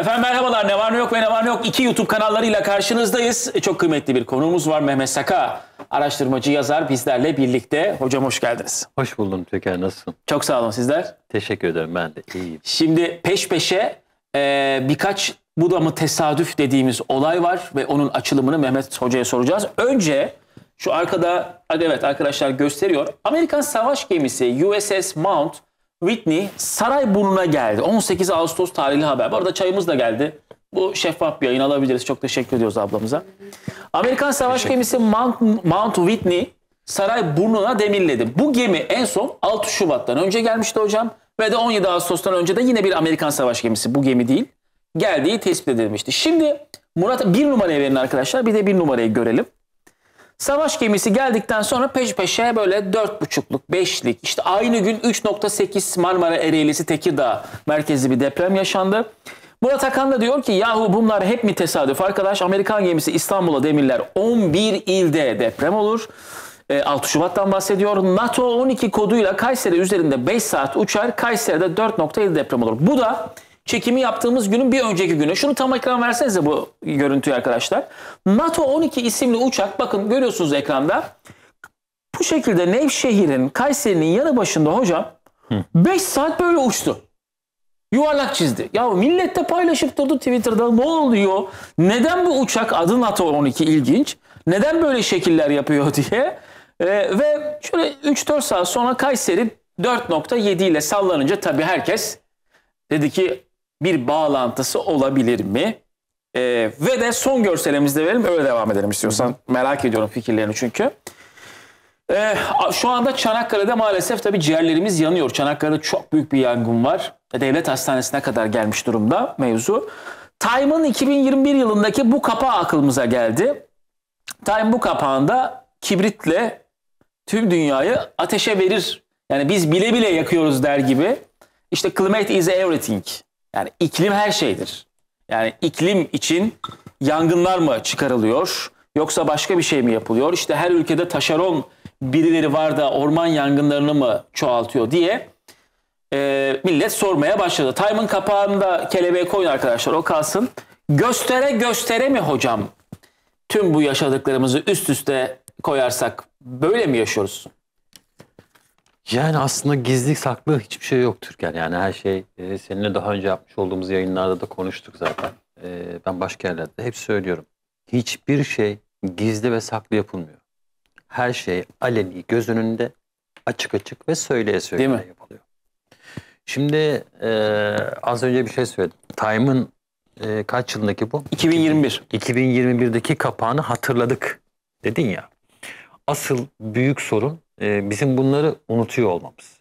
Efendim merhabalar ne var ne yok ve ne var ne yok iki YouTube kanallarıyla karşınızdayız. Çok kıymetli bir konuğumuz var Mehmet Saka. Araştırmacı yazar bizlerle birlikte. Hocam hoş geldiniz. Hoş buldum Türker nasılsın? Çok sağ olun sizler. Teşekkür ederim ben de iyiyim. Şimdi peş peşe e, birkaç bu da mı tesadüf dediğimiz olay var ve onun açılımını Mehmet Hoca'ya soracağız. Önce şu arkada evet arkadaşlar gösteriyor. Amerikan savaş gemisi USS Mount Whitney Sarayburnu'na geldi. 18 Ağustos tarihli haber. Bu arada çayımız da geldi. Bu şeffaf bir yayın alabiliriz. Çok teşekkür ediyoruz ablamıza. Amerikan savaş gemisi Mount, Mount Whitney Sarayburnu'na demirledi. Bu gemi en son 6 Şubat'tan önce gelmişti hocam. Ve de 17 Ağustos'tan önce de yine bir Amerikan savaş gemisi bu gemi değil geldiği tespit edilmişti. Şimdi Murat bir numarayı verin arkadaşlar bir de bir numarayı görelim. Savaş gemisi geldikten sonra peş peşe böyle dört buçukluk beşlik işte aynı gün 3.8 Marmara Ereğlisi Tekirdağ merkezi bir deprem yaşandı. Murat Akan da diyor ki yahu bunlar hep mi tesadüf arkadaş Amerikan gemisi İstanbul'a demirler 11 ilde deprem olur. 6 e, Şubat'tan bahsediyor. NATO 12 koduyla Kayseri üzerinde 5 saat uçar. Kayseri'de 4.7 deprem olur. Bu da çekimi yaptığımız günün bir önceki günü. Şunu tam ekran versenize bu görüntüyü arkadaşlar. NATO 12 isimli uçak bakın görüyorsunuz ekranda. Bu şekilde Nevşehir'in, Kayseri'nin yanı başında hocam 5 saat böyle uçtu. Yuvarlak çizdi. Ya de paylaşıp durdu Twitter'da ne oluyor? Neden bu uçak adı NATO 12 ilginç? Neden böyle şekiller yapıyor diye. Ee, ve şöyle 3-4 saat sonra Kayseri 4.7 ile sallanınca tabii herkes dedi ki bir bağlantısı olabilir mi? E, ve de son görselimizde verelim öyle devam edelim istiyorsan. Merak ediyorum fikirlerini çünkü. E, şu anda Çanakkale'de maalesef tabii ciğerlerimiz yanıyor. Çanakkale'de çok büyük bir yangın var. Devlet Hastanesi'ne kadar gelmiş durumda mevzu. Time'ın 2021 yılındaki bu kapağı aklımıza geldi. Time bu kapağında kibritle tüm dünyayı ateşe verir. Yani biz bile bile yakıyoruz der gibi. İşte climate is everything yani iklim her şeydir. Yani iklim için yangınlar mı çıkarılıyor yoksa başka bir şey mi yapılıyor? İşte her ülkede taşeron birileri var da orman yangınlarını mı çoğaltıyor diye e, millet sormaya başladı. Time'ın kapağında kelebeğe koyun arkadaşlar o kalsın. Göstere göstere mi hocam tüm bu yaşadıklarımızı üst üste koyarsak böyle mi yaşıyoruz? Yani aslında gizli saklı hiçbir şey yok Türkan. Yani her şey e, seninle daha önce yapmış olduğumuz yayınlarda da konuştuk zaten. E, ben başka yerlerde hep söylüyorum. Hiçbir şey gizli ve saklı yapılmıyor. Her şey aleni göz önünde açık açık ve söyleye söyleye Değil mi? yapılıyor. Şimdi e, az önce bir şey söyledim. Time'ın e, kaç yılındaki bu? 2021. 2021'deki kapağını hatırladık dedin ya. Asıl büyük sorun e, bizim bunları unutuyor olmamız.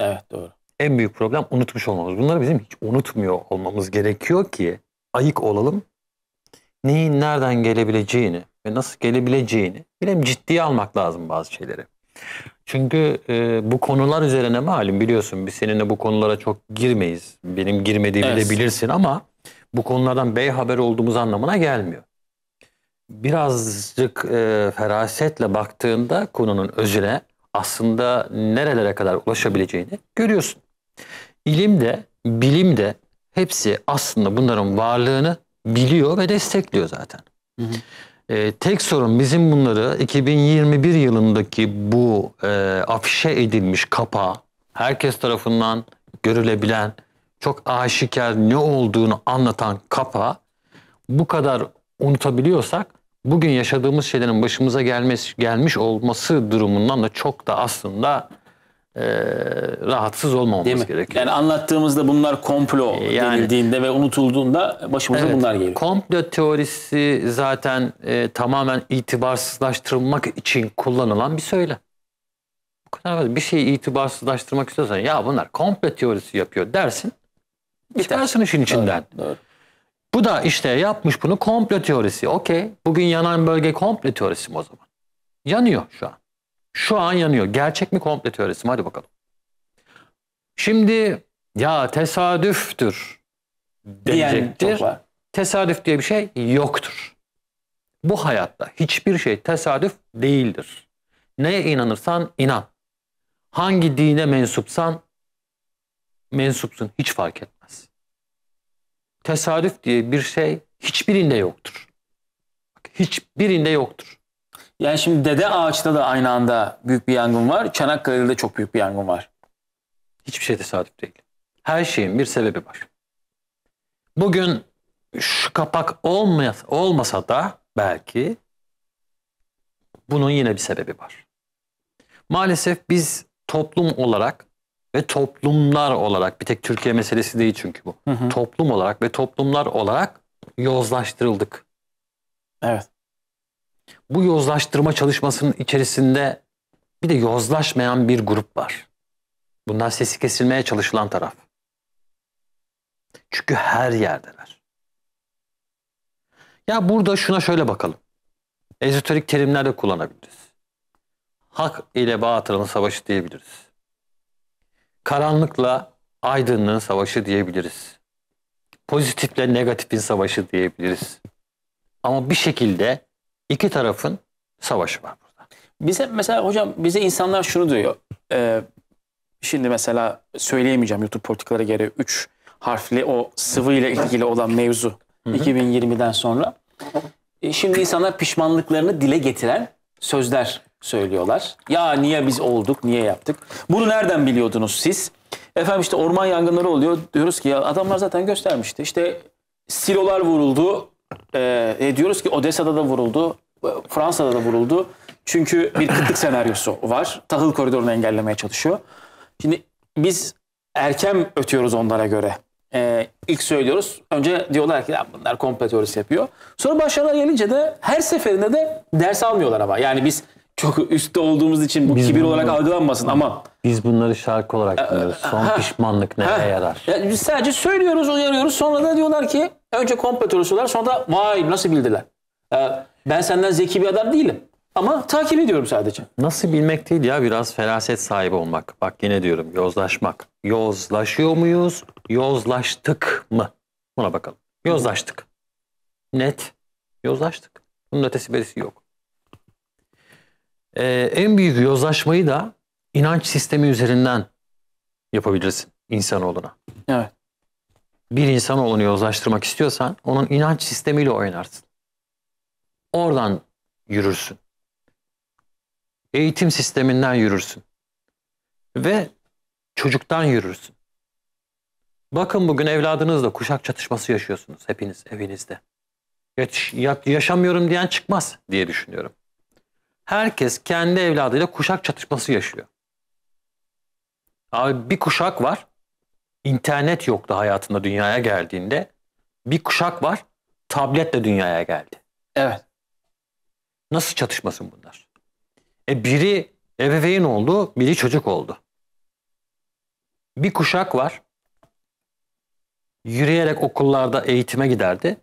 Evet doğru. En büyük problem unutmuş olmamız. Bunları bizim hiç unutmuyor olmamız gerekiyor ki ayık olalım. Neyin nereden gelebileceğini ve nasıl gelebileceğini bilim ciddiye almak lazım bazı şeyleri. Çünkü e, bu konular üzerine malum biliyorsun biz seninle bu konulara çok girmeyiz. Benim girmediğimi evet. de bilirsin ama bu konulardan bey haber olduğumuz anlamına gelmiyor birazcık e, ferasetle baktığında konunun özüne aslında nerelere kadar ulaşabileceğini görüyorsun. İlim de, bilim de hepsi aslında bunların varlığını biliyor ve destekliyor zaten. Hı hı. E, tek sorun bizim bunları 2021 yılındaki bu e, afişe edilmiş kapağı herkes tarafından görülebilen çok aşikar ne olduğunu anlatan kapağı bu kadar unutabiliyorsak bugün yaşadığımız şeylerin başımıza gelmesi, gelmiş olması durumundan da çok da aslında e, rahatsız olmamamız Değil mi? gerekiyor. Yani anlattığımızda bunlar komplo yani, denildiğinde ve unutulduğunda başımıza evet, bunlar geliyor. Komplo teorisi zaten e, tamamen itibarsızlaştırılmak için kullanılan bir söyle. Bu kadar bir şeyi itibarsızlaştırmak istiyorsan ya bunlar komplo teorisi yapıyor dersin. Biter. Çıkarsın işin içinden. Doğru, doğru. Bu da işte yapmış bunu komplo teorisi. Okey. Bugün yanan bölge komplo teorisi mi o zaman? Yanıyor şu an. Şu an yanıyor. Gerçek mi komplo teorisi mi? Hadi bakalım. Şimdi ya tesadüftür diyecektir. Tesadüf diye bir şey yoktur. Bu hayatta hiçbir şey tesadüf değildir. Neye inanırsan inan. Hangi dine mensupsan mensupsun hiç fark etmez tesadüf diye bir şey hiçbirinde yoktur. Hiçbirinde yoktur. Yani şimdi Dede Ağaç'ta da aynı anda büyük bir yangın var. Çanakkale'de de çok büyük bir yangın var. Hiçbir şey tesadüf değil. Her şeyin bir sebebi var. Bugün şu kapak olmasa, olmasa da belki bunun yine bir sebebi var. Maalesef biz toplum olarak ve toplumlar olarak bir tek Türkiye meselesi değil çünkü bu. Hı hı. Toplum olarak ve toplumlar olarak yozlaştırıldık. Evet. Bu yozlaştırma çalışmasının içerisinde bir de yozlaşmayan bir grup var. Bunlar sesi kesilmeye çalışılan taraf. Çünkü her yerdeler. Ya burada şuna şöyle bakalım. Ezoterik terimler de kullanabiliriz. Hak ile batılın savaşı diyebiliriz karanlıkla aydınlığın savaşı diyebiliriz. Pozitifle negatifin savaşı diyebiliriz. Ama bir şekilde iki tarafın savaşı var burada. Bize mesela hocam bize insanlar şunu diyor. E, şimdi mesela söyleyemeyeceğim YouTube politikaları gereği 3 harfli o sıvı ile ilgili olan mevzu Hı-hı. 2020'den sonra. E, şimdi insanlar pişmanlıklarını dile getiren sözler söylüyorlar. Ya niye biz olduk, niye yaptık? Bunu nereden biliyordunuz siz? Efendim işte orman yangınları oluyor. Diyoruz ki ya adamlar zaten göstermişti. İşte silolar vuruldu. Ee, e, diyoruz ki Odessa'da da vuruldu. Ee, Fransa'da da vuruldu. Çünkü bir kıtlık senaryosu var. Tahıl koridorunu engellemeye çalışıyor. Şimdi biz erken ötüyoruz onlara göre. Ee, ilk söylüyoruz. Önce diyorlar ki ya bunlar komple teorisi yapıyor. Sonra başarılar gelince de her seferinde de ders almıyorlar ama. Yani biz çok üstte olduğumuz için bu biz kibir bunu, olarak algılanmasın ama biz bunları şarkı olarak biliyoruz. Ee, e, Son ha, pişmanlık neye ha, yarar? Ya biz sadece söylüyoruz, uyarıyoruz. Sonra da diyorlar ki önce komplo teorisiyorlar sonra da vay nasıl bildiler? Ee, ben senden zeki bir adam değilim. Ama takip ediyorum sadece. Nasıl bilmek değil ya biraz feraset sahibi olmak. Bak yine diyorum yozlaşmak. Yozlaşıyor muyuz? Yozlaştık mı? Buna bakalım. Yozlaştık. Net. Yozlaştık. Bunun ötesi berisi yok e, en büyük yozlaşmayı da inanç sistemi üzerinden yapabilirsin insanoğluna. Evet. Bir insanoğlunu yozlaştırmak istiyorsan onun inanç sistemiyle oynarsın. Oradan yürürsün. Eğitim sisteminden yürürsün. Ve çocuktan yürürsün. Bakın bugün evladınızla kuşak çatışması yaşıyorsunuz hepiniz evinizde. Yaş yaşamıyorum diyen çıkmaz diye düşünüyorum herkes kendi evladıyla kuşak çatışması yaşıyor. Abi bir kuşak var. İnternet yoktu hayatında dünyaya geldiğinde. Bir kuşak var. Tabletle dünyaya geldi. Evet. Nasıl çatışmasın bunlar? E biri ebeveyn oldu, biri çocuk oldu. Bir kuşak var. Yürüyerek okullarda eğitime giderdi.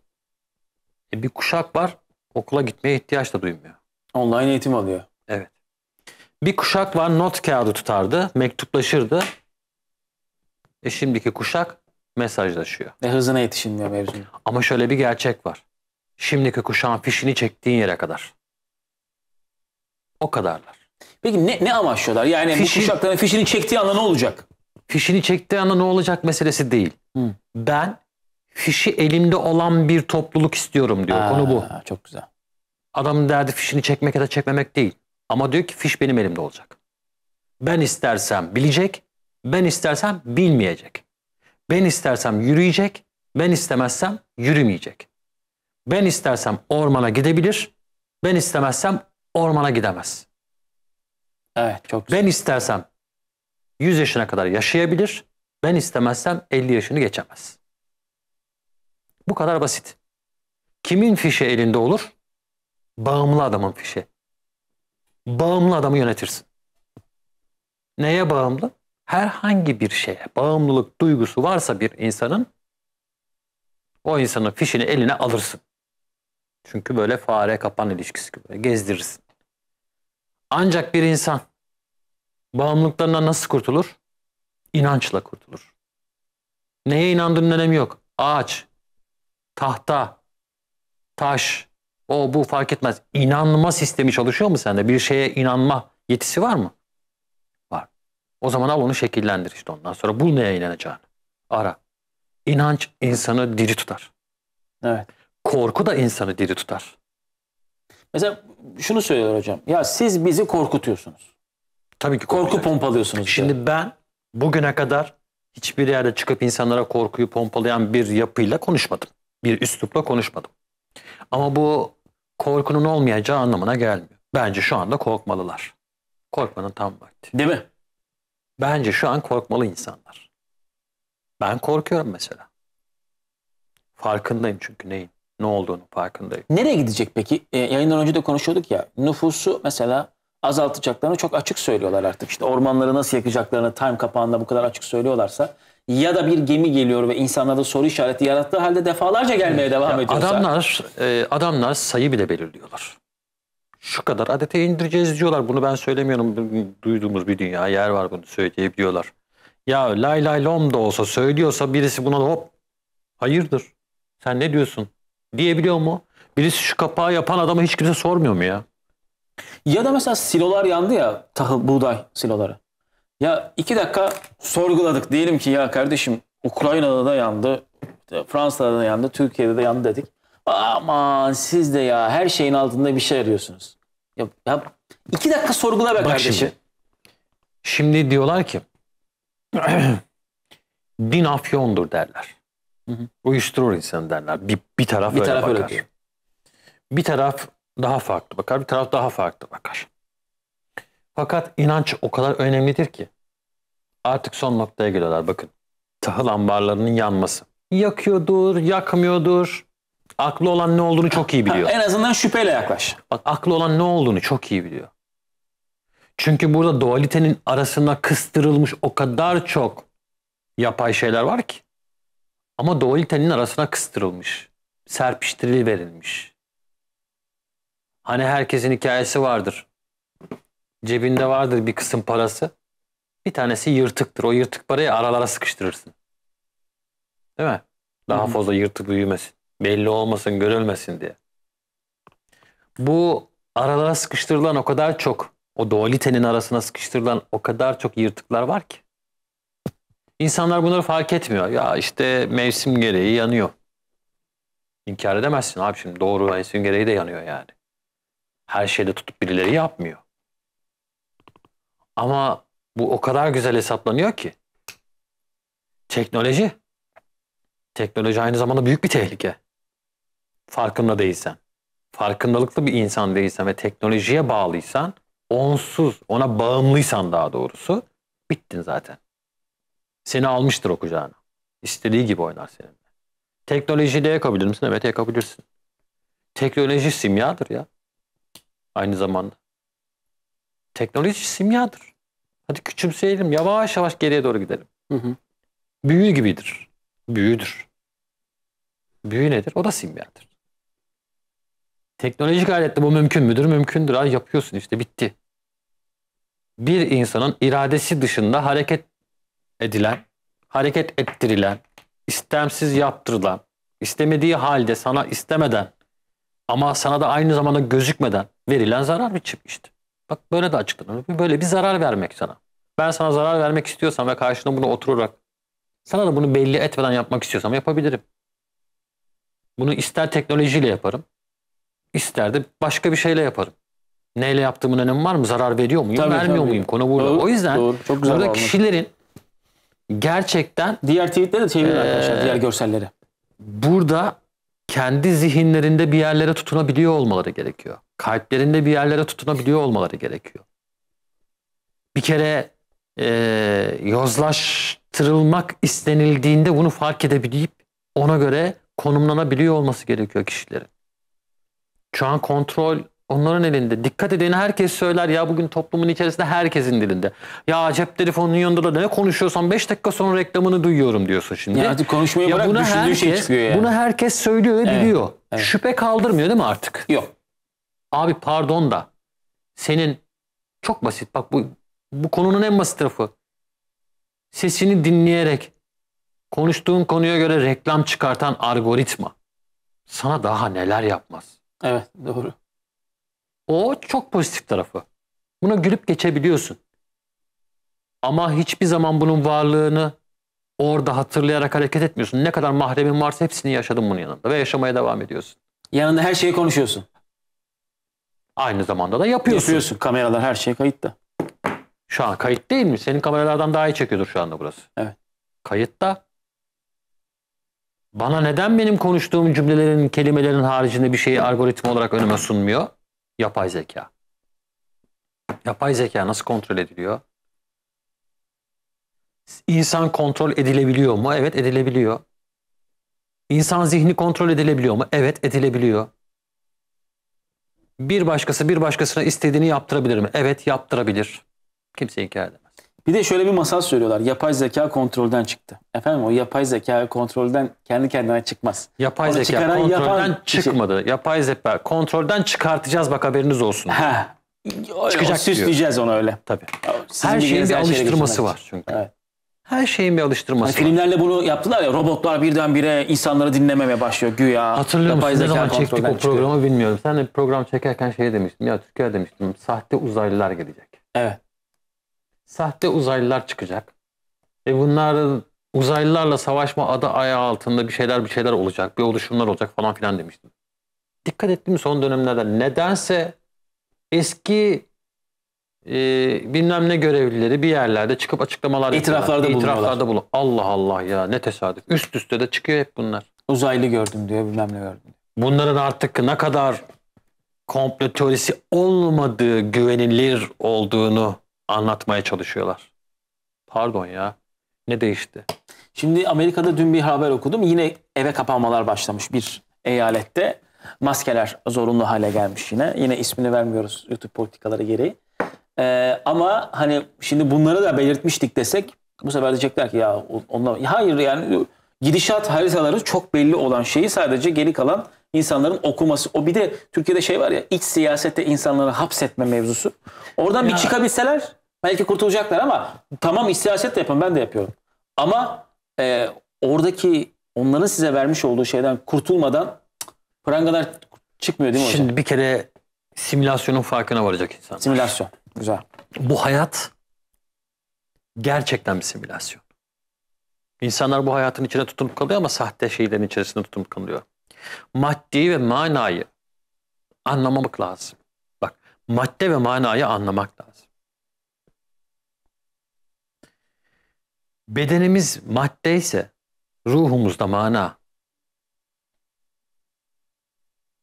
E bir kuşak var. Okula gitmeye ihtiyaç da duymuyor. Online eğitim alıyor. Evet. Bir kuşak var not kağıdı tutardı, mektuplaşırdı. E şimdiki kuşak mesajlaşıyor. Ne hızına yetişilmiyor mevzu. Ama şöyle bir gerçek var. Şimdiki kuşağın fişini çektiğin yere kadar. O kadarlar. Peki ne, ne amaçlıyorlar? Yani Fişi, bu kuşakların fişini çektiği anda ne olacak? Fişini çektiği anda ne olacak meselesi değil. Hı. Ben fişi elimde olan bir topluluk istiyorum diyor. Aa, Konu bu. Çok güzel. Adamın derdi fişini çekmek ya da çekmemek değil. Ama diyor ki fiş benim elimde olacak. Ben istersem bilecek, ben istersem bilmeyecek. Ben istersem yürüyecek, ben istemezsem yürümeyecek. Ben istersem ormana gidebilir, ben istemezsem ormana gidemez. Evet, çok güzel. Ben istersem 100 yaşına kadar yaşayabilir, ben istemezsem 50 yaşını geçemez. Bu kadar basit. Kimin fişi elinde olur? Bağımlı adamın fişi. Bağımlı adamı yönetirsin. Neye bağımlı? Herhangi bir şeye bağımlılık duygusu varsa bir insanın o insanın fişini eline alırsın. Çünkü böyle fare kapan ilişkisi gibi gezdirirsin. Ancak bir insan bağımlılıklarından nasıl kurtulur? İnançla kurtulur. Neye inandığının önemi yok. Ağaç, tahta, taş, o bu fark etmez. İnanma sistemi çalışıyor mu sende? Bir şeye inanma yetisi var mı? Var. O zaman al onu şekillendir işte ondan sonra. Bul neye inanacağını. Ara. İnanç insanı diri tutar. Evet. Korku da insanı diri tutar. Mesela şunu söylüyor hocam. Ya siz bizi korkutuyorsunuz. Tabii ki korku, pompalıyorsunuz. Şimdi diyor. ben bugüne kadar hiçbir yerde çıkıp insanlara korkuyu pompalayan bir yapıyla konuşmadım. Bir üslupla konuşmadım. Ama bu korkunun olmayacağı anlamına gelmiyor. Bence şu anda korkmalılar. Korkmanın tam vakti. Değil mi? Bence şu an korkmalı insanlar. Ben korkuyorum mesela. Farkındayım çünkü neyin, ne olduğunu farkındayım. Nereye gidecek peki? E, yayından önce de konuşuyorduk ya. Nüfusu mesela azaltacaklarını çok açık söylüyorlar artık. İşte ormanları nasıl yakacaklarını Time kapağında bu kadar açık söylüyorlarsa ya da bir gemi geliyor ve insanlarda soru işareti yarattığı halde defalarca gelmeye devam ya ediyorsa. Adamlar, e, adamlar sayı bile belirliyorlar. Şu kadar adete indireceğiz diyorlar. Bunu ben söylemiyorum. Duyduğumuz bir dünya yer var bunu söyleyebiliyorlar. Ya lay lay lom da olsa söylüyorsa birisi buna hop hayırdır sen ne diyorsun diyebiliyor mu? Birisi şu kapağı yapan adama hiç kimse sormuyor mu ya? Ya da mesela silolar yandı ya tahıl buğday siloları. Ya iki dakika sorguladık. Diyelim ki ya kardeşim Ukrayna'da da yandı, Fransa'da da yandı, Türkiye'de de yandı dedik. Aman siz de ya her şeyin altında bir şey arıyorsunuz. Ya, ya iki dakika sorgula be Bak kardeşim. Şimdi, şimdi diyorlar ki din afyondur derler. Hı hı. Uyuşturur insanı derler. Bir, bir taraf bir öyle taraf bakar. Öyle bir taraf daha farklı bakar, bir taraf daha farklı bakar. Fakat inanç o kadar önemlidir ki. Artık son noktaya geliyorlar bakın. Tahıl ambarlarının yanması. Yakıyordur, yakmıyordur. Aklı olan ne olduğunu çok iyi biliyor. Ha, en azından şüpheyle yaklaş. Bak aklı olan ne olduğunu çok iyi biliyor. Çünkü burada dualitenin arasına kıstırılmış o kadar çok yapay şeyler var ki. Ama dualitenin arasına kıstırılmış. Serpiştirili verilmiş. Hani herkesin hikayesi vardır cebinde vardır bir kısım parası. Bir tanesi yırtıktır. O yırtık parayı aralara sıkıştırırsın. Değil mi? Daha Hı-hı. fazla yırtık büyümesin. Belli olmasın, görülmesin diye. Bu aralara sıkıştırılan o kadar çok, o dualitenin arasına sıkıştırılan o kadar çok yırtıklar var ki. İnsanlar bunları fark etmiyor. Ya işte mevsim gereği yanıyor. İnkar edemezsin abi şimdi doğru mevsim hani gereği de yanıyor yani. Her şeyde tutup birileri yapmıyor. Ama bu o kadar güzel hesaplanıyor ki. Teknoloji. Teknoloji aynı zamanda büyük bir tehlike. Farkında değilsen. Farkındalıklı bir insan değilsen ve teknolojiye bağlıysan, onsuz, ona bağımlıysan daha doğrusu, bittin zaten. Seni almıştır okuyacağını kucağına. İstediği gibi oynar seninle. Teknolojiyle yakabilir misin? Evet yakabilirsin. Teknoloji simyadır ya. Aynı zamanda. Teknoloji simyadır. Hadi küçümseyelim, yavaş yavaş geriye doğru gidelim. Hı hı. Büyü gibidir. Büyüdür. Büyü nedir? O da simyadır. Teknolojik aletle bu mümkün müdür? Mümkündür. Ay yapıyorsun işte bitti. Bir insanın iradesi dışında hareket edilen, hareket ettirilen, istemsiz yaptırılan, istemediği halde sana istemeden ama sana da aynı zamanda gözükmeden verilen zarar biçim çıkmıştı? Bak böyle de açıklanır. Böyle bir zarar vermek sana. Ben sana zarar vermek istiyorsam ve karşına bunu oturarak sana da bunu belli etmeden yapmak istiyorsam yapabilirim. Bunu ister teknolojiyle yaparım, ister de başka bir şeyle yaparım. Neyle yaptığımın önemi var mı? Zarar veriyor muyum, tabii, vermiyor tabii. muyum? Konu burada. Doğru, o yüzden doğru. Çok güzel burada olmuş. kişilerin gerçekten... Diğer tweetleri de çevirin ee, arkadaşlar, diğer görselleri. Burada kendi zihinlerinde bir yerlere tutunabiliyor olmaları gerekiyor kalplerinde bir yerlere tutunabiliyor olmaları gerekiyor. Bir kere e, yozlaştırılmak istenildiğinde bunu fark edebilip ona göre konumlanabiliyor olması gerekiyor kişilerin. Şu an kontrol onların elinde. Dikkat edin herkes söyler ya bugün toplumun içerisinde herkesin dilinde. Ya cep telefonunun yanında da ne konuşuyorsan 5 dakika sonra reklamını duyuyorum diyorsun şimdi. Ya artık konuşmayı ya bırak düşündüğü şey herkes, şey çıkıyor yani. Bunu herkes söylüyor ve evet, biliyor. Evet. Şüphe kaldırmıyor değil mi artık? Yok. Abi pardon da senin çok basit bak bu bu konunun en basit tarafı. Sesini dinleyerek konuştuğun konuya göre reklam çıkartan algoritma sana daha neler yapmaz. Evet doğru. O çok pozitif tarafı. Buna gülüp geçebiliyorsun. Ama hiçbir zaman bunun varlığını orada hatırlayarak hareket etmiyorsun. Ne kadar mahremin varsa hepsini yaşadın bunun yanında ve yaşamaya devam ediyorsun. Yanında her şeyi konuşuyorsun. Aynı zamanda da yapıyorsun. Yapıyorsun. Kameralar her şey kayıtta. Şu an kayıt değil mi? Senin kameralardan daha iyi çekiyordur şu anda burası. Evet. Kayıtta. Bana neden benim konuştuğum cümlelerin, kelimelerin haricinde bir şeyi algoritma olarak önüme sunmuyor? Yapay zeka. Yapay zeka nasıl kontrol ediliyor? İnsan kontrol edilebiliyor mu? Evet edilebiliyor. İnsan zihni kontrol edilebiliyor mu? Evet edilebiliyor bir başkası bir başkasına istediğini yaptırabilir mi? Evet yaptırabilir. Kimse inkar edemez. Bir de şöyle bir masal söylüyorlar. Yapay zeka kontrolden çıktı. Efendim o yapay zeka kontrolden kendi kendine çıkmaz. Yapay Onu zeka kontrolden yapan çıkmadı. Şey. Yapay zeka kontrolden çıkartacağız bak haberiniz olsun. Heh. Çıkacak o, süsleyeceğiz diyor. onu öyle. Tabii. Sizin Her şeyin bir alıştırması var çünkü. Evet. Her şeyin bir alıştırması yani Filmlerle bunu yaptılar ya robotlar birdenbire insanları dinlememeye başlıyor güya. Hatırlıyor musun ne zaman çektik o programı çıkıyor. bilmiyorum. Sen de program çekerken şey demiştim ya Türkiye demiştim sahte uzaylılar gelecek. Evet. Sahte uzaylılar çıkacak. E bunlar uzaylılarla savaşma adı ayağı altında bir şeyler bir şeyler olacak. Bir oluşumlar olacak falan filan demiştim. Dikkat ettim son dönemlerde nedense eski e, bilmem ne görevlileri bir yerlerde çıkıp açıklamalar itiraflarda yapıyorlar. İtiraflarda bulun. Allah Allah ya ne tesadüf. Üst üste de çıkıyor hep bunlar. Uzaylı gördüm diyor bilmem ne gördüm. Bunların artık ne kadar komplo teorisi olmadığı güvenilir olduğunu anlatmaya çalışıyorlar. Pardon ya. Ne değişti? Şimdi Amerika'da dün bir haber okudum. Yine eve kapanmalar başlamış bir eyalette. Maskeler zorunlu hale gelmiş yine. Yine ismini vermiyoruz YouTube politikaları gereği. Ee, ama hani şimdi bunları da belirtmiştik desek bu sefer diyecekler ki ya onlar hayır yani gidişat haritaları çok belli olan şeyi sadece geri kalan insanların okuması. O bir de Türkiye'de şey var ya iç siyasette insanları hapsetme mevzusu. Oradan ya. bir çıkabilseler belki kurtulacaklar ama tamam iç siyaset de yapın ben de yapıyorum. Ama e, oradaki onların size vermiş olduğu şeyden kurtulmadan prangalar çıkmıyor değil mi hocam? Şimdi bir kere simülasyonun farkına varacak insan. Simülasyon. Güzel. Bu hayat gerçekten bir simülasyon. İnsanlar bu hayatın içine tutunup kalıyor ama sahte şeylerin içerisinde tutunup kalıyor. Maddi ve manayı anlamamak lazım. Bak madde ve manayı anlamak lazım. Bedenimiz madde ise ruhumuzda mana.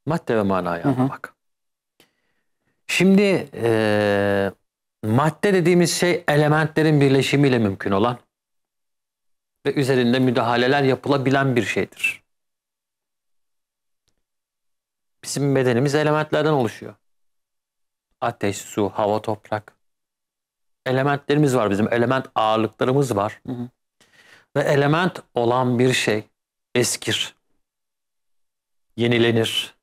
Madde ve manayı anlamak. Hı hı. Şimdi e, madde dediğimiz şey elementlerin birleşimiyle mümkün olan ve üzerinde müdahaleler yapılabilen bir şeydir. Bizim bedenimiz elementlerden oluşuyor. Ateş, su, hava, toprak. Elementlerimiz var bizim. Element ağırlıklarımız var. Hı hı. Ve element olan bir şey eskir, yenilenir,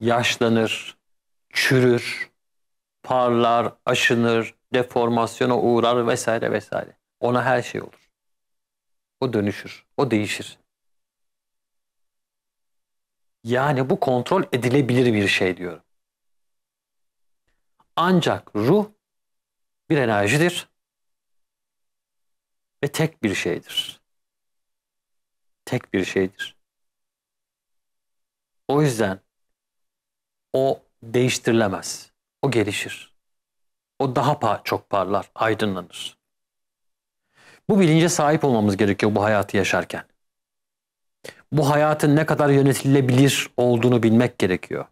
yaşlanır, çürür, parlar, aşınır, deformasyona uğrar vesaire vesaire. Ona her şey olur. O dönüşür, o değişir. Yani bu kontrol edilebilir bir şey diyorum. Ancak ruh bir enerjidir ve tek bir şeydir. Tek bir şeydir. O yüzden o değiştirilemez. O gelişir. O daha pa çok parlar, aydınlanır. Bu bilince sahip olmamız gerekiyor bu hayatı yaşarken. Bu hayatın ne kadar yönetilebilir olduğunu bilmek gerekiyor.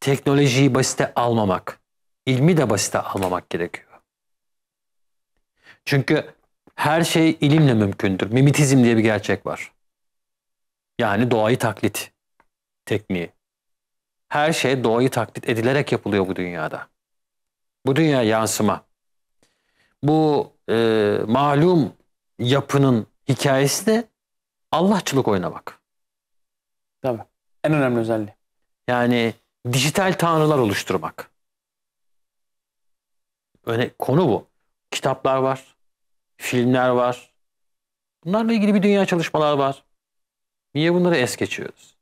Teknolojiyi basite almamak, ilmi de basite almamak gerekiyor. Çünkü her şey ilimle mümkündür. Mimetizm diye bir gerçek var. Yani doğayı taklit tekniği. Her şey doğayı taklit edilerek yapılıyor bu dünyada. Bu dünya yansıma. Bu e, malum yapının hikayesi de Allahçılık oynamak. Tabii. En önemli özelliği. Yani dijital tanrılar oluşturmak. Öne, konu bu. Kitaplar var, filmler var. Bunlarla ilgili bir dünya çalışmalar var. Niye bunları es geçiyoruz?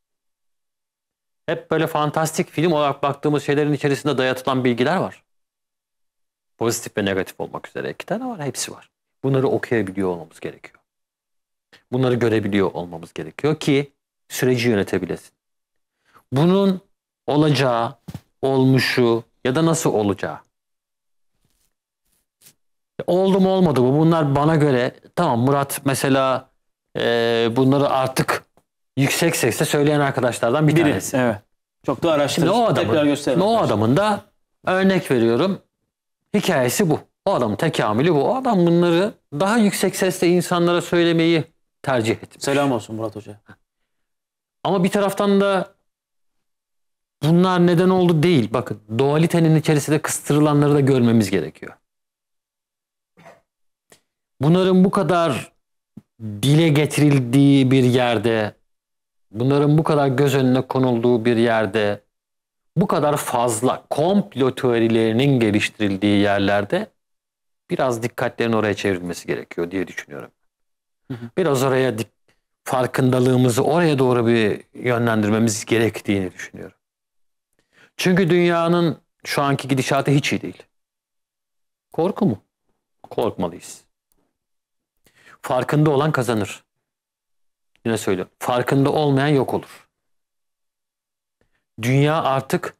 hep böyle fantastik film olarak baktığımız şeylerin içerisinde dayatılan bilgiler var. Pozitif ve negatif olmak üzere iki tane var. Hepsi var. Bunları okuyabiliyor olmamız gerekiyor. Bunları görebiliyor olmamız gerekiyor ki süreci yönetebilesin. Bunun olacağı, olmuşu ya da nasıl olacağı. Oldu mu olmadı mı? Bunlar bana göre tamam Murat mesela e, bunları artık yüksek sesle söyleyen arkadaşlardan bir Biri. tanesi. Evet. Çok da araştırdım. Şimdi o adamın, gösterelim. O adamın da örnek veriyorum hikayesi bu. O adamın tekamülü bu. O adam bunları daha yüksek sesle insanlara söylemeyi tercih etmiş. Selam olsun Murat Hoca. Ama bir taraftan da bunlar neden oldu değil. Bakın dualitenin içerisinde kıstırılanları da görmemiz gerekiyor. Bunların bu kadar dile getirildiği bir yerde bunların bu kadar göz önüne konulduğu bir yerde, bu kadar fazla komplo teorilerinin geliştirildiği yerlerde biraz dikkatlerin oraya çevrilmesi gerekiyor diye düşünüyorum. Biraz oraya dik farkındalığımızı oraya doğru bir yönlendirmemiz gerektiğini düşünüyorum. Çünkü dünyanın şu anki gidişatı hiç iyi değil. Korku mu? Korkmalıyız. Farkında olan kazanır. Yine söylüyorum. Farkında olmayan yok olur. Dünya artık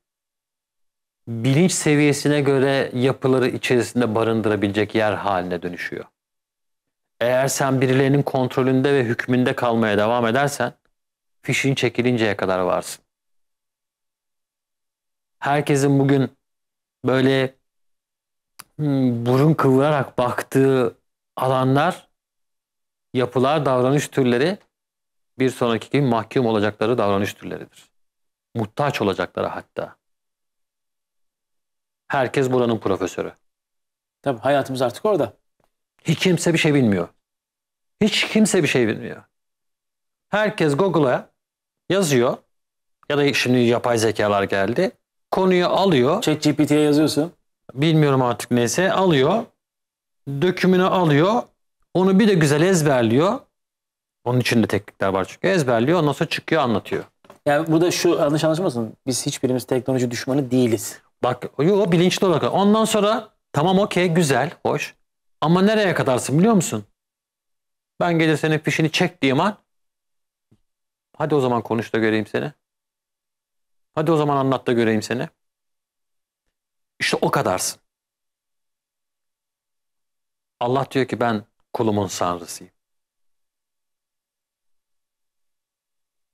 bilinç seviyesine göre yapıları içerisinde barındırabilecek yer haline dönüşüyor. Eğer sen birilerinin kontrolünde ve hükmünde kalmaya devam edersen fişin çekilinceye kadar varsın. Herkesin bugün böyle hmm, burun kıvırarak baktığı alanlar, yapılar, davranış türleri bir sonraki gibi mahkum olacakları davranış türleridir. Muhtaç olacakları hatta. Herkes buranın profesörü. Tabi hayatımız artık orada. Hiç kimse bir şey bilmiyor. Hiç kimse bir şey bilmiyor. Herkes Google'a yazıyor ya da şimdi yapay zekalar geldi. Konuyu alıyor. ChatGPT'ye yazıyorsun. Bilmiyorum artık neyse alıyor. Dökümünü alıyor. Onu bir de güzel ezberliyor. Onun için de teknikler var çünkü. Ezberliyor ondan sonra çıkıyor anlatıyor. Yani burada şu yanlış anlaşılmasın. Biz hiçbirimiz teknoloji düşmanı değiliz. Bak yo, bilinçli olarak. Ondan sonra tamam okey güzel hoş. Ama nereye kadarsın biliyor musun? Ben gelir senin fişini çektiğim an hadi o zaman konuş da göreyim seni. Hadi o zaman anlat da göreyim seni. İşte o kadarsın. Allah diyor ki ben kulumun sanrısıyım.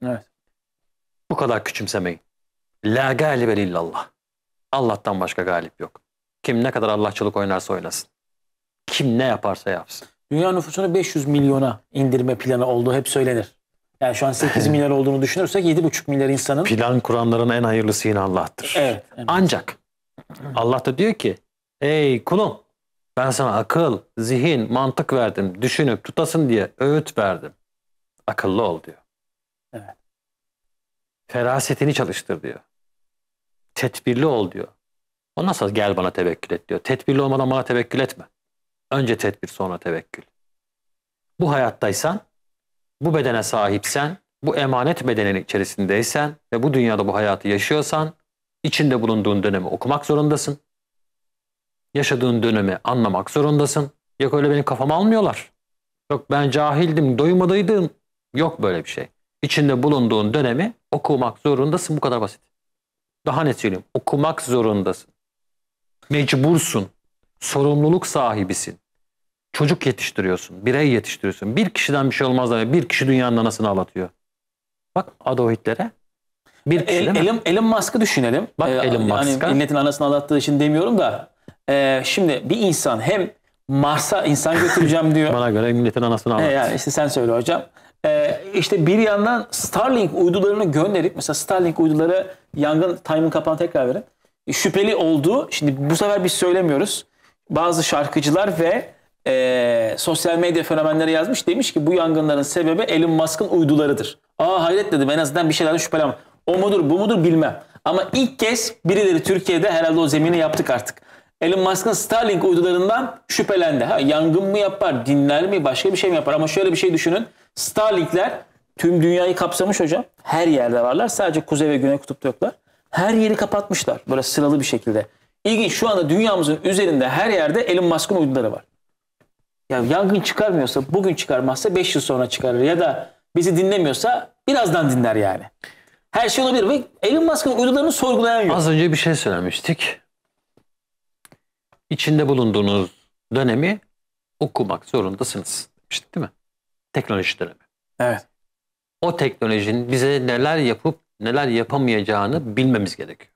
Evet. Bu kadar küçümsemeyin. La galibe lillallah. Allah'tan başka galip yok. Kim ne kadar Allahçılık oynarsa oynasın. Kim ne yaparsa yapsın. Dünya nüfusunu 500 milyona indirme planı olduğu hep söylenir. Yani şu an 8 milyar olduğunu düşünürsek 7,5 milyar insanın... Plan kuranların en hayırlısı yine Allah'tır. Evet. evet. Ancak Allah da diyor ki ey kulum ben sana akıl, zihin, mantık verdim. Düşünüp tutasın diye öğüt verdim. Akıllı ol diyor. Ferasetini çalıştır diyor. Tedbirli ol diyor. O nasıl gel bana tevekkül et diyor. Tedbirli olmadan bana tevekkül etme. Önce tedbir sonra tevekkül. Bu hayattaysan, bu bedene sahipsen, bu emanet bedenin içerisindeysen ve bu dünyada bu hayatı yaşıyorsan içinde bulunduğun dönemi okumak zorundasın. Yaşadığın dönemi anlamak zorundasın. Yok öyle benim kafama almıyorlar. Yok ben cahildim, doymadıydım. Yok böyle bir şey içinde bulunduğun dönemi okumak zorundasın. Bu kadar basit. Daha net söyleyeyim. Okumak zorundasın. Mecbursun. Sorumluluk sahibisin. Çocuk yetiştiriyorsun. Birey yetiştiriyorsun. Bir kişiden bir şey olmaz da bir kişi dünyanın anasını ağlatıyor. Bak Adolf Hitler'e bir kişi El, Elon, Elon Musk'ı düşünelim. Bak ee, Elon Musk'a. Hani milletin anasını ağlattığı için demiyorum da. E, şimdi bir insan hem Mars'a insan götüreceğim diyor. Bana göre milletin anasını ağlattı. E, yani işte sen söyle hocam. Ee, işte bir yandan Starlink uydularını gönderip mesela Starlink uyduları yangın time'ın kapan tekrar verin. E, şüpheli olduğu şimdi bu sefer biz söylemiyoruz. Bazı şarkıcılar ve e, sosyal medya fenomenleri yazmış. Demiş ki bu yangınların sebebi Elon Musk'ın uydularıdır. Aa hayret dedim en azından bir şeylerden şüphelenmem. O mudur bu mudur bilmem. Ama ilk kez birileri Türkiye'de herhalde o zemini yaptık artık. Elon Musk'ın Starlink uydularından şüphelendi. Ha, yangın mı yapar, dinler mi, başka bir şey mi yapar? Ama şöyle bir şey düşünün. Starlink'ler tüm dünyayı kapsamış hocam. Her yerde varlar. Sadece kuzey ve güney kutupta yoklar. Her yeri kapatmışlar böyle sıralı bir şekilde. İlginç şu anda dünyamızın üzerinde her yerde Elon Musk'ın uyduları var. Ya yangın çıkarmıyorsa bugün çıkarmazsa 5 yıl sonra çıkarır ya da bizi dinlemiyorsa birazdan dinler yani. Her şey olabilir ve Elon Musk'ın uydularını sorgulayan yok. Az önce bir şey söylemiştik. İçinde bulunduğunuz dönemi okumak zorundasınız. Demiştik değil mi? teknoloji dönemi. Evet. O teknolojinin bize neler yapıp neler yapamayacağını bilmemiz gerekiyor.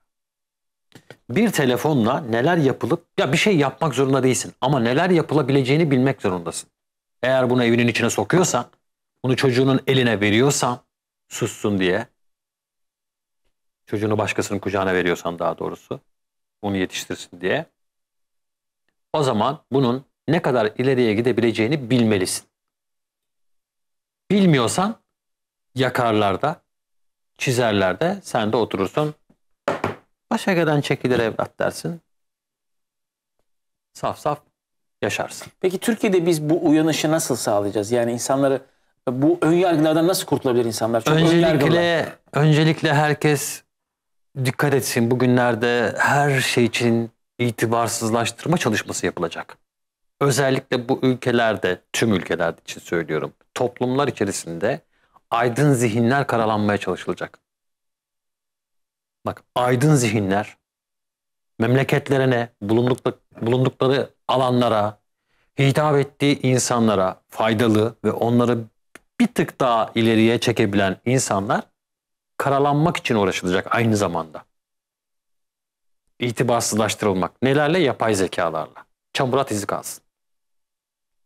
Bir telefonla neler yapılıp ya bir şey yapmak zorunda değilsin ama neler yapılabileceğini bilmek zorundasın. Eğer bunu evinin içine sokuyorsan, bunu çocuğunun eline veriyorsan sussun diye çocuğunu başkasının kucağına veriyorsan daha doğrusu onu yetiştirsin diye o zaman bunun ne kadar ileriye gidebileceğini bilmelisin. Bilmiyorsan yakarlarda, çizerlerde sen de oturursun. Başagadan çekilir evlat dersin. Saf saf yaşarsın. Peki Türkiye'de biz bu uyanışı nasıl sağlayacağız? Yani insanları bu ön yargılardan nasıl kurtulabilir insanlar? Çok öncelikle öncelikle herkes dikkat etsin. Bugünlerde her şey için itibarsızlaştırma çalışması yapılacak. Özellikle bu ülkelerde, tüm ülkelerde için söylüyorum toplumlar içerisinde aydın zihinler karalanmaya çalışılacak. Bak aydın zihinler memleketlerine, bulundukları, alanlara, hitap ettiği insanlara faydalı ve onları bir tık daha ileriye çekebilen insanlar karalanmak için uğraşılacak aynı zamanda. İtibarsızlaştırılmak. Nelerle? Yapay zekalarla. Çamurat izi kalsın.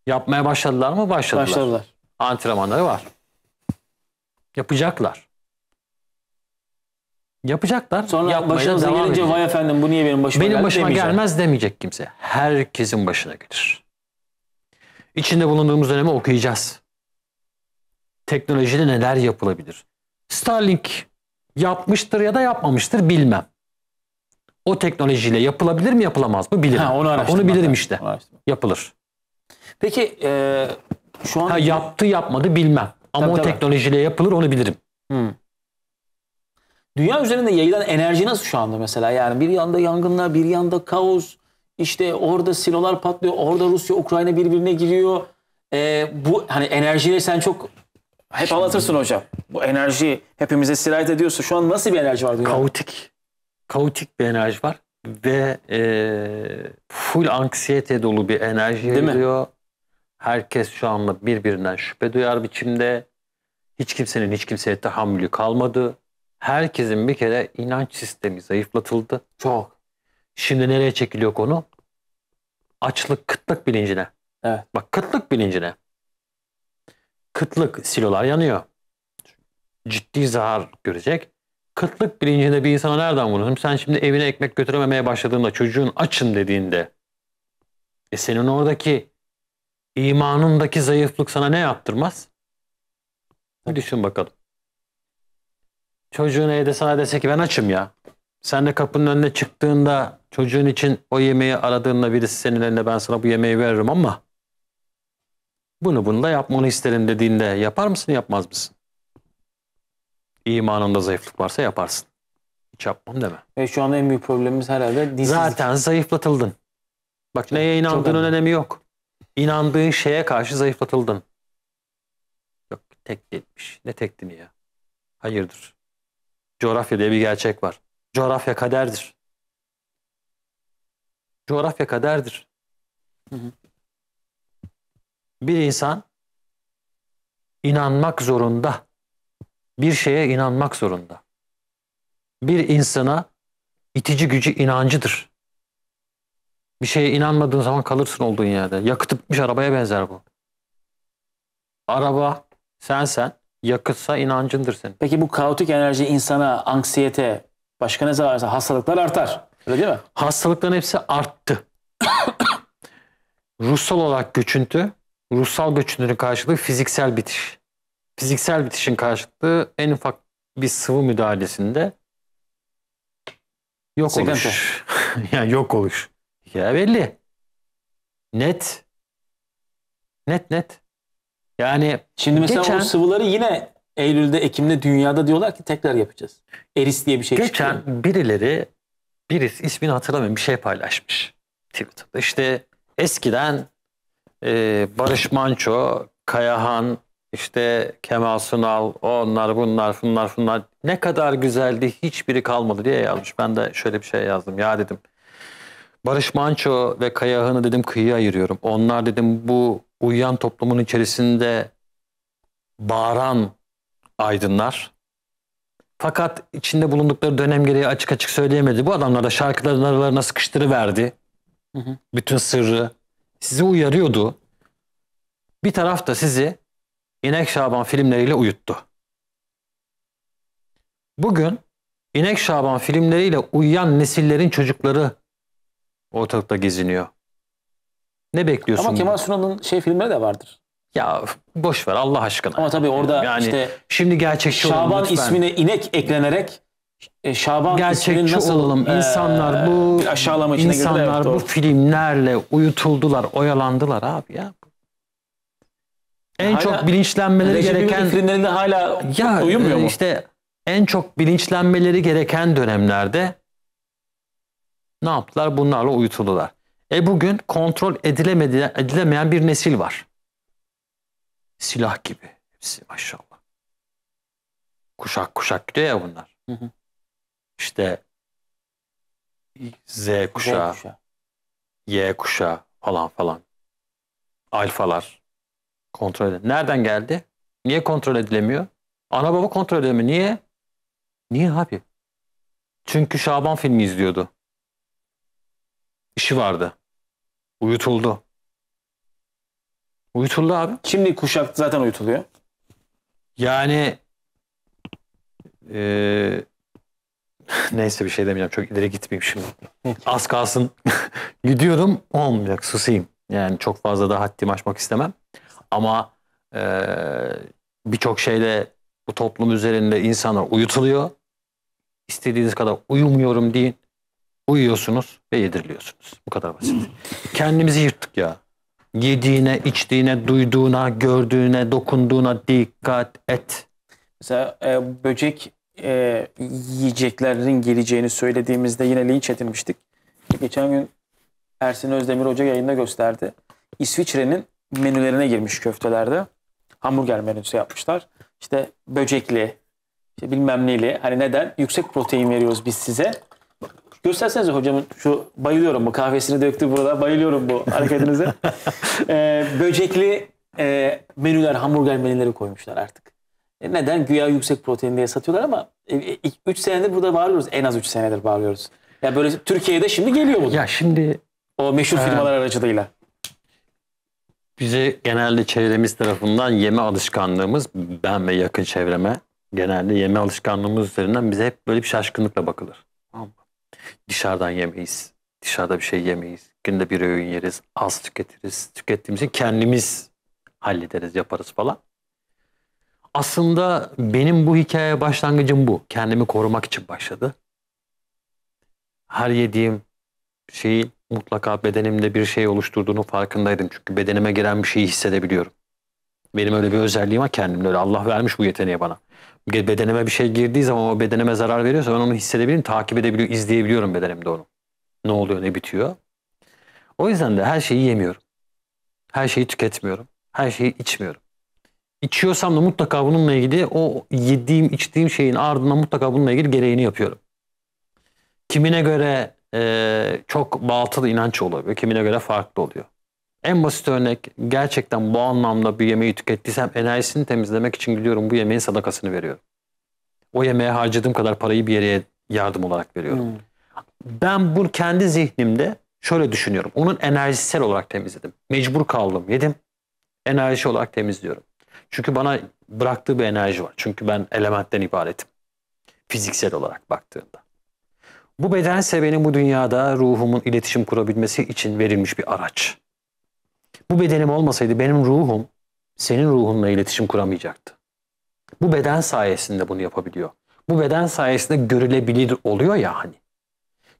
Yapmaya başladılar mı? Başladılar. Başladılar antrenmanları var. Yapacaklar. Yapacaklar. Sonra başınıza gelince vay efendim bu niye benim başıma benim Benim başıma demeyecek. gelmez demeyecek kimse. Herkesin başına gelir. İçinde bulunduğumuz dönemi okuyacağız. Teknolojide neler yapılabilir? Starlink yapmıştır ya da yapmamıştır bilmem. O teknolojiyle yapılabilir mi yapılamaz mı bilirim. Ha, onu, onu bilirim ben. işte. Yapılır. Peki e, şu an ha, yaptı yapmadı bilmem. Ama tabii, o tabii. yapılır onu bilirim. Hmm. Dünya üzerinde yayılan enerji nasıl şu anda mesela? Yani bir yanda yangınlar, bir yanda kaos. İşte orada silolar patlıyor, orada Rusya, Ukrayna birbirine giriyor. Ee, bu hani enerjiyle sen çok hep anlatırsın hocam. Bu enerji hepimize sirayet ediyorsa şu an nasıl bir enerji var dünyada? Kaotik. Kaotik bir enerji var ve e, full anksiyete dolu bir enerji Değil Mi? Herkes şu anda birbirinden şüphe duyar biçimde. Hiç kimsenin hiç kimseye tahammülü kalmadı. Herkesin bir kere inanç sistemi zayıflatıldı. Çok. Şimdi nereye çekiliyor konu? Açlık, kıtlık bilincine. Evet. Bak kıtlık bilincine. Kıtlık, silolar yanıyor. Ciddi zarar görecek. Kıtlık bilincinde bir insana nereden vurursun? Sen şimdi evine ekmek götürememeye başladığında çocuğun açın dediğinde e senin oradaki İmanındaki zayıflık sana ne yaptırmaz? Bir düşün bakalım. Çocuğun evde sana dese ki ben açım ya. Sen de kapının önüne çıktığında çocuğun için o yemeği aradığında birisi senin eline ben sana bu yemeği veririm ama bunu bunu da yapmanı isterim dediğinde yapar mısın yapmaz mısın? İmanında zayıflık varsa yaparsın. Hiç yapmam deme. E şu an en büyük problemimiz herhalde dilsizlik. Zaten zayıflatıldın. Bak neye inandığının önemi yok. İnandığın şeye karşı zayıflatıldın. Yok tek değilmiş. Ne tek dini ya? Hayırdır. Coğrafya diye bir gerçek var. Coğrafya kaderdir. Coğrafya kaderdir. Hı hı. Bir insan inanmak zorunda. Bir şeye inanmak zorunda. Bir insana itici gücü inancıdır. Bir şeye inanmadığın zaman kalırsın olduğun yerde. Yakıt bitmiş arabaya benzer bu. Araba sensen, yakıtsa inancındır senin. Peki bu kaotik enerji insana, anksiyete, başka ne zararsa hastalıklar artar. Öyle değil mi? Hastalıkların hepsi arttı. ruhsal olarak göçüntü, ruhsal göçüntünün karşılığı fiziksel bitiş. Fiziksel bitişin karşılığı en ufak bir sıvı müdahalesinde yok Sıkıntı. oluş. yani yok oluş. Bir belli. Net. Net net. Yani şimdi mesela geçen, o sıvıları yine Eylül'de, Ekim'de dünyada diyorlar ki tekrar yapacağız. Eris diye bir şey Geçen çıkıyor. birileri biris ismini hatırlamıyorum bir şey paylaşmış Twitter'da. İşte eskiden e, Barış Manço, Kayahan, işte Kemal Sunal, onlar bunlar bunlar bunlar ne kadar güzeldi hiçbiri kalmadı diye yazmış. Ben de şöyle bir şey yazdım. Ya dedim Barış Manço ve Kayahan'ı dedim kıyıya ayırıyorum. Onlar dedim bu uyuyan toplumun içerisinde bağıran aydınlar. Fakat içinde bulundukları dönem gereği açık açık söyleyemedi. Bu adamlar da şarkıların aralarına sıkıştırıverdi. Hı hı. Bütün sırrı. Sizi uyarıyordu. Bir taraf da sizi İnek Şaban filmleriyle uyuttu. Bugün İnek Şaban filmleriyle uyuyan nesillerin çocukları ortalıkta geziniyor. Ne bekliyorsun? Ama Kemal Sunal'ın şey filmleri de vardır. Ya boş ver Allah aşkına. Ama tabii orada yani işte şimdi gerçekçi Şaban olun ismine inek eklenerek e, Şaban gerçekçi nasıl, olalım. E, insanlar e, bu aşağılama insanlar girdi, bu filmlerle uyutuldular, oyalandılar abi ya. En hala, çok bilinçlenmeleri gereken filmlerinde hala ya, uyumuyor e, mu? İşte en çok bilinçlenmeleri gereken dönemlerde ne yaptılar? Bunlarla uyutuldular. E bugün kontrol edilemeyen bir nesil var. Silah gibi hepsi maşallah. Kuşak kuşak gidiyor ya bunlar. Hı hı. İşte Z kuşağı, Y kuşağı falan falan. Alfalar kontrol edin. Nereden geldi? Niye kontrol edilemiyor? Ana baba kontrol edilemiyor. Niye? Niye abi? Çünkü Şaban filmi izliyordu işi vardı. Uyutuldu. Uyutuldu abi. Şimdi kuşak zaten uyutuluyor. Yani e, neyse bir şey demeyeceğim. Çok ileri gitmeyeyim şimdi. Az kalsın gidiyorum olmayacak susayım. Yani çok fazla da haddimi aşmak istemem. Ama e, birçok şeyle bu toplum üzerinde insanlar uyutuluyor. İstediğiniz kadar uyumuyorum deyin. Uyuyorsunuz ve yediriliyorsunuz. Bu kadar basit. Kendimizi yırttık ya. Yediğine, içtiğine, duyduğuna, gördüğüne, dokunduğuna dikkat et. Mesela e, böcek e, yiyeceklerin geleceğini söylediğimizde yine linç edilmiştik. Geçen gün Ersin Özdemir Hoca yayında gösterdi. İsviçre'nin menülerine girmiş köftelerde. Hamburger menüsü yapmışlar. İşte böcekli, işte bilmem neyli. Hani neden? Yüksek protein veriyoruz biz size. Gösterseniz hocamın şu bayılıyorum bu kahvesini döktü burada. Bayılıyorum bu hareketinize. ee, böcekli e, menüler, hamburger menüleri koymuşlar artık. E neden? Güya yüksek protein diye satıyorlar ama 3 e, e, senedir burada bağlıyoruz. En az 3 senedir bağlıyoruz. Ya böyle Türkiye'de şimdi geliyor bu. Ya şimdi o meşhur e, firmalar e, aracılığıyla. Bize genelde çevremiz tarafından yeme alışkanlığımız ben ve yakın çevreme genelde yeme alışkanlığımız üzerinden bize hep böyle bir şaşkınlıkla bakılır dışarıdan yemeyiz. Dışarıda bir şey yemeyiz. Günde bir öğün yeriz. Az tüketiriz. Tükettiğimizi kendimiz hallederiz, yaparız falan. Aslında benim bu hikayeye başlangıcım bu. Kendimi korumak için başladı. Her yediğim şeyi mutlaka bedenimde bir şey oluşturduğunu farkındaydım. Çünkü bedenime giren bir şeyi hissedebiliyorum. Benim öyle bir özelliğim var kendimde. Öyle Allah vermiş bu yeteneği bana bedenime bir şey girdiği zaman o bedenime zarar veriyorsa ben onu hissedebilirim, takip edebiliyorum, izleyebiliyorum bedenimde onu. Ne oluyor, ne bitiyor. O yüzden de her şeyi yemiyorum. Her şeyi tüketmiyorum. Her şeyi içmiyorum. İçiyorsam da mutlaka bununla ilgili o yediğim, içtiğim şeyin ardından mutlaka bununla ilgili gereğini yapıyorum. Kimine göre e, çok batıl inanç olabiliyor. Kimine göre farklı oluyor. En basit örnek gerçekten bu anlamda bir yemeği tükettiysem enerjisini temizlemek için gidiyorum bu yemeğin sadakasını veriyorum. O yemeğe harcadığım kadar parayı bir yere yardım olarak veriyorum. Hmm. Ben bunu kendi zihnimde şöyle düşünüyorum. Onun enerjisel olarak temizledim. Mecbur kaldım yedim. Enerji olarak temizliyorum. Çünkü bana bıraktığı bir enerji var. Çünkü ben elementten ibaretim. Fiziksel olarak baktığında. Bu beden benim bu dünyada ruhumun iletişim kurabilmesi için verilmiş bir araç. Bu bedenim olmasaydı benim ruhum senin ruhunla iletişim kuramayacaktı. Bu beden sayesinde bunu yapabiliyor. Bu beden sayesinde görülebilir oluyor ya hani.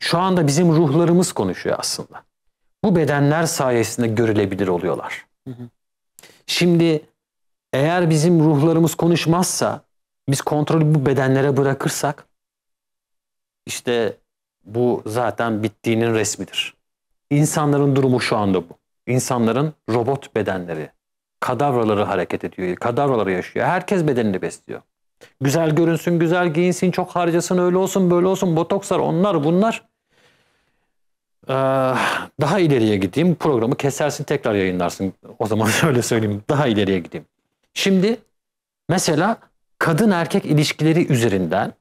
Şu anda bizim ruhlarımız konuşuyor aslında. Bu bedenler sayesinde görülebilir oluyorlar. Şimdi eğer bizim ruhlarımız konuşmazsa, biz kontrolü bu bedenlere bırakırsak işte bu zaten bittiğinin resmidir. İnsanların durumu şu anda bu insanların robot bedenleri, kadavraları hareket ediyor, kadavraları yaşıyor. Herkes bedenini besliyor. Güzel görünsün, güzel giyinsin, çok harcasın, öyle olsun, böyle olsun, botokslar, onlar, bunlar. Ee, daha ileriye gideyim, programı kesersin, tekrar yayınlarsın. O zaman öyle söyleyeyim, daha ileriye gideyim. Şimdi mesela kadın erkek ilişkileri üzerinden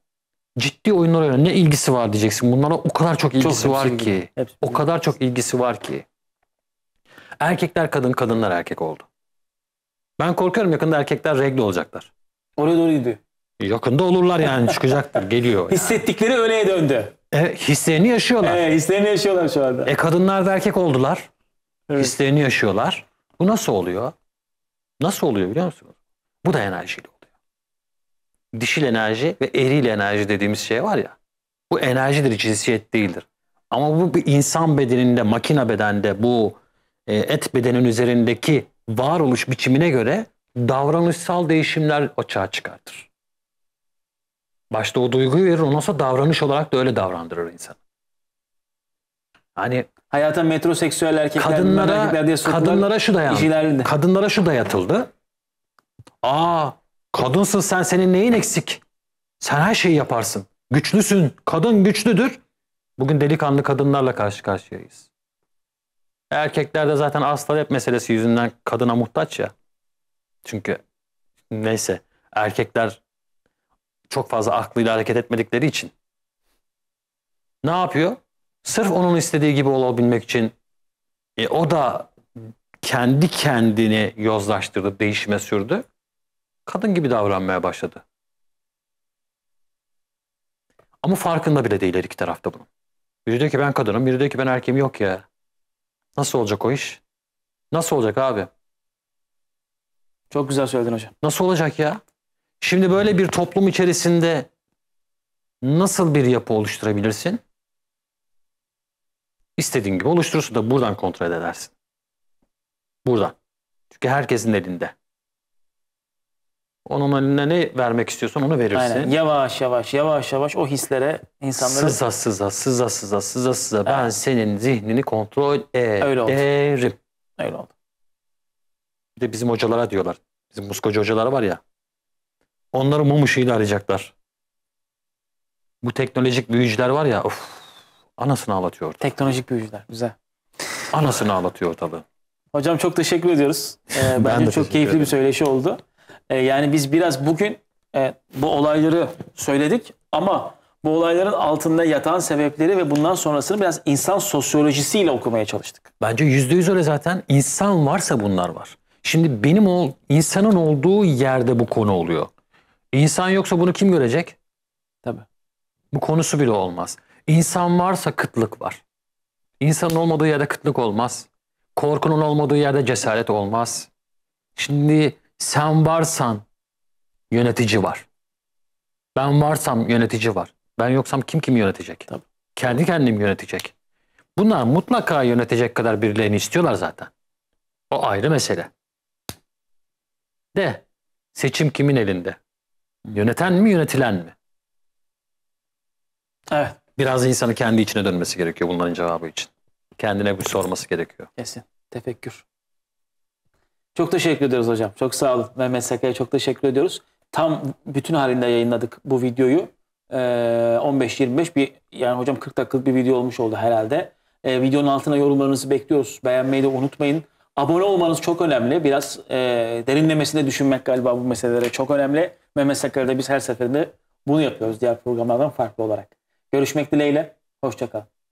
ciddi oyunlar oynuyor. Ne ilgisi var diyeceksin. Bunlara o kadar çok ilgisi çok var ki. Hepsi, o kadar çok ilgisi var ki. Erkekler kadın, kadınlar erkek oldu. Ben korkuyorum yakında erkekler regle olacaklar. Oraya doğru gidiyor. Yakında olurlar yani çıkacaktır geliyor. Yani. Hissettikleri öne döndü. E, hislerini yaşıyorlar. E hislerini yaşıyorlar şu anda. E kadınlar da erkek oldular. Evet. Hislerini yaşıyorlar. Bu nasıl oluyor? Nasıl oluyor biliyor musunuz? Bu da enerjiyle oluyor. Dişil enerji ve eril enerji dediğimiz şey var ya. Bu enerjidir, cinsiyet değildir. Ama bu bir insan bedeninde, makina bedende bu e, et bedenin üzerindeki varoluş biçimine göre davranışsal değişimler açığa çıkartır. Başta o duyguyu verir ondan sonra davranış olarak da öyle davrandırır insanı. Hani hayata metroseksüel erkekler kadınlara diye kadınlara şu dayan. Kadınlara şu dayatıldı. Aa kadınsın sen senin neyin eksik? Sen her şeyi yaparsın. Güçlüsün. Kadın güçlüdür. Bugün delikanlı kadınlarla karşı karşıyayız. Erkeklerde zaten aslar hep meselesi yüzünden kadına muhtaç ya. Çünkü neyse erkekler çok fazla aklıyla hareket etmedikleri için ne yapıyor? Sırf onun istediği gibi olabilmek için e, o da kendi kendini yozlaştırdı, değişime sürdü. Kadın gibi davranmaya başladı. Ama farkında bile değiller iki tarafta bunun. Biri diyor ki ben kadınım, biri diyor ki ben erkeğim yok ya. Nasıl olacak o iş? Nasıl olacak abi? Çok güzel söyledin hocam. Nasıl olacak ya? Şimdi böyle bir toplum içerisinde nasıl bir yapı oluşturabilirsin? İstediğin gibi oluşturursun da buradan kontrol edersin. Buradan. Çünkü herkesin elinde. Onun eline ne vermek istiyorsan onu verirsin. Aynen. Yavaş yavaş yavaş yavaş o hislere insanları... Sıza sıza sıza sıza sıza sıza evet. ben senin zihnini kontrol ederim. Öyle oldu. Derim. Öyle oldu. Bir de bizim hocalara diyorlar. Bizim muskoca hocalar var ya. Onları mum ışığıyla arayacaklar. Bu teknolojik büyücüler var ya of anasını ağlatıyor. Ortalığı. Teknolojik büyücüler güzel. Anasını ağlatıyor ortalığı. Hocam çok teşekkür ediyoruz. Ee, bence ben çok keyifli ederim. bir söyleşi oldu. E, yani biz biraz bugün e, bu olayları söyledik ama bu olayların altında yatan sebepleri ve bundan sonrasını biraz insan sosyolojisiyle okumaya çalıştık. Bence yüzde yüz öyle zaten. insan varsa bunlar var. Şimdi benim ol insanın olduğu yerde bu konu oluyor. İnsan yoksa bunu kim görecek? Tabii. Bu konusu bile olmaz. İnsan varsa kıtlık var. İnsanın olmadığı yerde kıtlık olmaz. Korkunun olmadığı yerde cesaret olmaz. Şimdi sen varsan yönetici var. Ben varsam yönetici var. Ben yoksam kim kimi yönetecek? Tabii. Kendi kendim yönetecek. Bunlar mutlaka yönetecek kadar birilerini istiyorlar zaten. O ayrı mesele. De seçim kimin elinde? Yöneten mi yönetilen mi? Evet. Biraz insanı kendi içine dönmesi gerekiyor bunların cevabı için. Kendine bu sorması gerekiyor. Kesin. Tefekkür. Çok teşekkür ediyoruz hocam. Çok sağ olun. Mehmet Sakay'a çok teşekkür ediyoruz. Tam bütün halinde yayınladık bu videoyu. Ee, 15-25 bir yani hocam 40 dakikalık bir video olmuş oldu herhalde. Ee, videonun altına yorumlarınızı bekliyoruz. Beğenmeyi de unutmayın. Abone olmanız çok önemli. Biraz e, derinlemesine düşünmek galiba bu meselelere çok önemli. Mehmet Sakar'da biz her seferinde bunu yapıyoruz diğer programlardan farklı olarak. Görüşmek dileğiyle. Hoşçakalın.